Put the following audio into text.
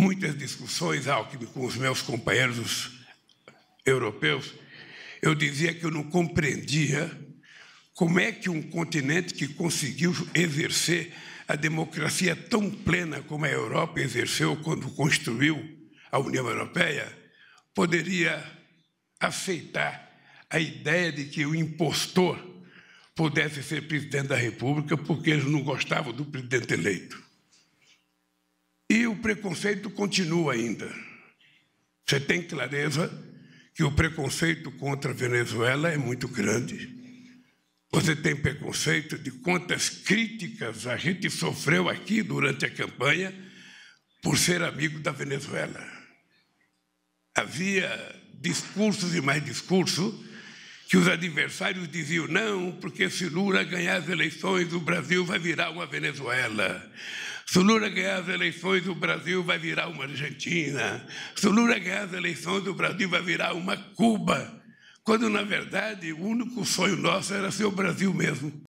Muitas discussões, Alckmin, com os meus companheiros europeus, eu dizia que eu não compreendia como é que um continente que conseguiu exercer a democracia tão plena como a Europa exerceu quando construiu a União Europeia poderia aceitar a ideia de que o impostor pudesse ser presidente da República porque eles não gostavam do presidente eleito. E o preconceito continua ainda. Você tem clareza que o preconceito contra a Venezuela é muito grande. Você tem preconceito de quantas críticas a gente sofreu aqui durante a campanha por ser amigo da Venezuela. Havia discursos e mais discursos que os adversários diziam: não, porque se Lula ganhar as eleições, o Brasil vai virar uma Venezuela. Se Lula ganhar as eleições, o Brasil vai virar uma Argentina. Se Lula ganhar as eleições, o Brasil vai virar uma Cuba. Quando, na verdade, o único sonho nosso era ser o Brasil mesmo.